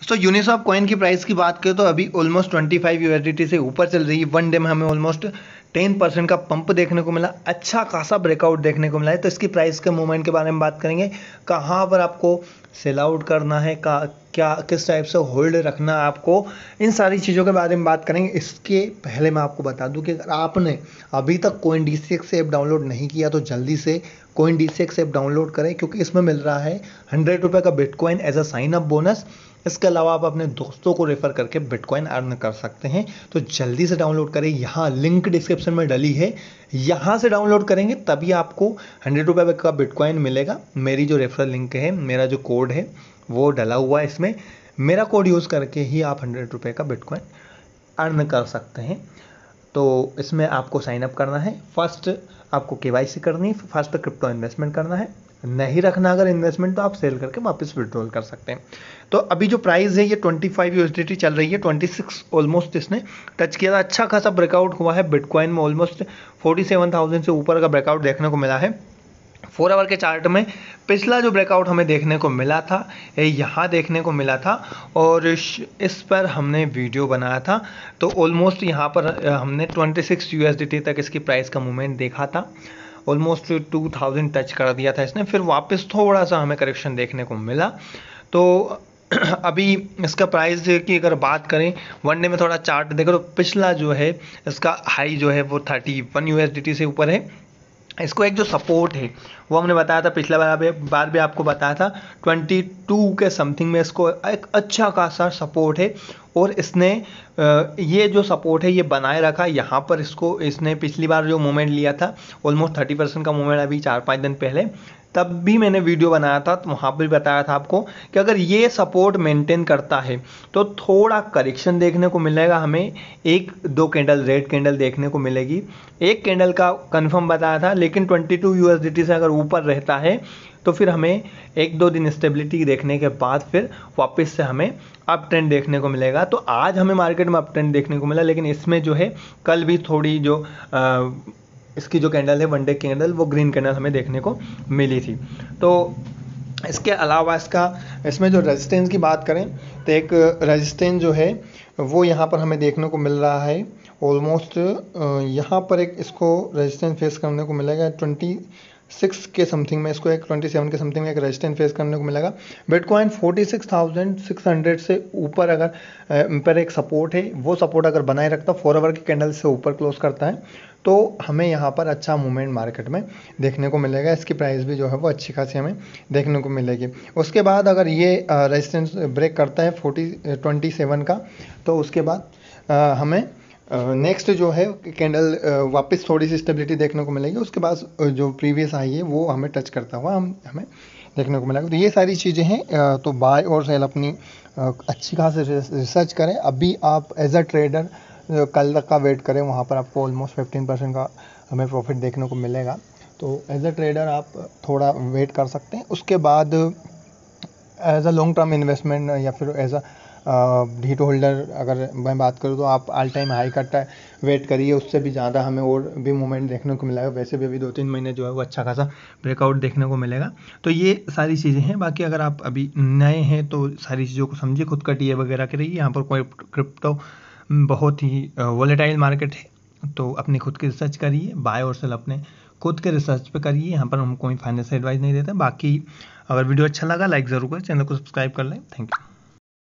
दोस्तों यूनिसॉफ कॉइन की प्राइस की बात करें तो अभी ऑलमोस्ट 25 फाइव यूएसडीटी से ऊपर चल रही है वन डे में हमें ऑलमोस्ट 10 परसेंट का पंप देखने को मिला अच्छा खासा ब्रेकआउट देखने को मिला है तो इसकी प्राइस के मूवमेंट के बारे में बात करेंगे कहाँ पर आपको सेल आउट करना है क्या किस टाइप से होल्ड रखना आपको इन सारी चीज़ों के बारे में बात करेंगे इसके पहले मैं आपको बता दूं कि अगर आपने अभी तक CoinDCX app download नहीं किया तो जल्दी से CoinDCX app download करें क्योंकि इसमें मिल रहा है हंड्रेड रुपये का bitcoin as a sign up bonus इसके अलावा आप अपने दोस्तों को रेफर करके बिटकॉइन अर्न कर सकते हैं तो जल्दी से डाउनलोड करें यहाँ लिंक डिस्क्रिप्शन में डली है यहाँ से डाउनलोड करेंगे तभी आपको हंड्रेड रुपये का बिटकॉइन मिलेगा मेरी जो रेफरल लिंक है मेरा जो कोड है वो डला हुआ है इसमें मेरा कोड यूज़ करके ही आप हंड्रेड रुपये का बिटकॉइन अर्न कर सकते हैं तो इसमें आपको साइनअप करना है फर्स्ट आपको के करनी है फर्स्ट क्रिप्टो इन्वेस्टमेंट करना है नहीं रखना अगर इन्वेस्टमेंट तो आप सेल करके वापस विड्रॉल कर सकते हैं तो अभी जो प्राइस है ये 25 फाइव यूएसडीटी चल रही है 26 ऑलमोस्ट इसने टच किया था अच्छा खासा ब्रेकआउट हुआ है बिटकॉइन में ऑलमोस्ट 47,000 से ऊपर का ब्रेकआउट देखने को मिला है फोर आवर के चार्ट में पिछला जो ब्रेकआउट हमें देखने को मिला था यहाँ देखने को मिला था और इस पर हमने वीडियो बनाया था तो ऑलमोस्ट यहाँ पर हमने 26 यूएसडीटी तक इसकी प्राइस का मूवमेंट देखा था ऑलमोस्ट 2000 टच कर दिया था इसने फिर वापस थोड़ा सा हमें करेक्शन देखने को मिला तो अभी इसका प्राइस की अगर बात करें वन डे में थोड़ा चार्ट देखो तो पिछला जो है इसका हाई जो है वो थर्टी वन यू से ऊपर है इसको एक जो सपोर्ट है वो हमने बताया था पिछला बार भी बार भी आपको बताया था 22 के समथिंग में इसको एक अच्छा खासा सपोर्ट है और इसने ये जो सपोर्ट है ये बनाए रखा यहाँ पर इसको इसने पिछली बार जो मोमेंट लिया था ऑलमोस्ट थर्टी परसेंट का मोमेंट अभी चार पाँच दिन पहले तब भी मैंने वीडियो बनाया था तो वहाँ पर बताया था आपको कि अगर ये सपोर्ट मेंटेन करता है तो थोड़ा करेक्शन देखने को मिलेगा हमें एक दो कैंडल रेड कैंडल देखने को मिलेगी एक कैंडल का कन्फर्म बताया था लेकिन ट्वेंटी टू से अगर ऊपर रहता है तो फिर हमें एक दो दिन स्टेबिलिटी देखने के बाद फिर वापस से हमें अप ट्रेंड देखने को मिलेगा तो आज हमें मार्केट में अप ट्रेंड देखने को मिला लेकिन इसमें जो है कल भी थोड़ी जो आ, इसकी जो कैंडल है वनडे कैंडल वो ग्रीन कैंडल हमें देखने को मिली थी तो इसके अलावा इसका इसमें जो रेजिस्टेंस की बात करें तो एक रेजिस्टेंस जो है वो यहाँ पर हमें देखने को मिल रहा है ऑलमोस्ट यहाँ पर एक इसको रेजिस्टेंस फेस करने को मिलेगा ट्वेंटी सिक्स के समथिंग में इसको एक ट्वेंटी सेवन के समथिंग में एक रेजिस्टेंस फेस करने को मिलेगा bitcoin forty six thousand six hundred से ऊपर अगर पर एक सपोर्ट है वो सपोर्ट अगर बनाए रखता है फोर आवर के कैंडल से ऊपर क्लोज करता है तो हमें यहाँ पर अच्छा मूवमेंट मार्केट में देखने को मिलेगा इसकी प्राइस भी जो है वो अच्छी खासी हमें देखने को मिलेगी उसके बाद अगर ये रेजिस्टेंस ब्रेक करता है फोर्टी ट्वेंटी सेवन का तो उसके बाद हमें नेक्स्ट जो है कैंडल वापस थोड़ी सी स्टेबिलिटी देखने को मिलेगी उसके बाद जो प्रीवियस आई है वो हमें टच करता हुआ हम हमें देखने को मिलेगा तो ये सारी चीज़ें हैं तो बाय और सेल अपनी अच्छी खास रिसर्च करें अभी आप एज अ ट्रेडर कल तक का वेट करें वहाँ पर आपको ऑलमोस्ट फिफ्टीन परसेंट का हमें प्रॉफिट देखने को मिलेगा तो एज अ ट्रेडर आप थोड़ा वेट कर सकते हैं उसके बाद as a long term investment या फिर एज अ हीट होल्डर अगर मैं बात करूँ तो आप ऑल टाइम हाई का वेट करिए उससे भी ज़्यादा हमें और भी मोमेंट देखने को मिला है वैसे भी अभी दो तीन महीने जो है वो अच्छा खासा ब्रेकआउट देखने को मिलेगा तो ये सारी चीज़ें हैं बाकी अगर आप अभी नए हैं तो सारी चीज़ों को समझिए खुद का टी वगैरह करिए यहाँ पर कोई क्रिप्टो बहुत ही वॉलेटाइल uh, मार्केट है तो अपनी खुद की रिसर्च करिए बाय और सेल अपने खुद के रिसर्च पे करिए यहाँ पर हम कोई फाइनेंशियल एडवाइस नहीं देते बाकी अगर वीडियो अच्छा लगा लाइक ज़रूर करें चैनल को सब्सक्राइब कर लें थैंक यू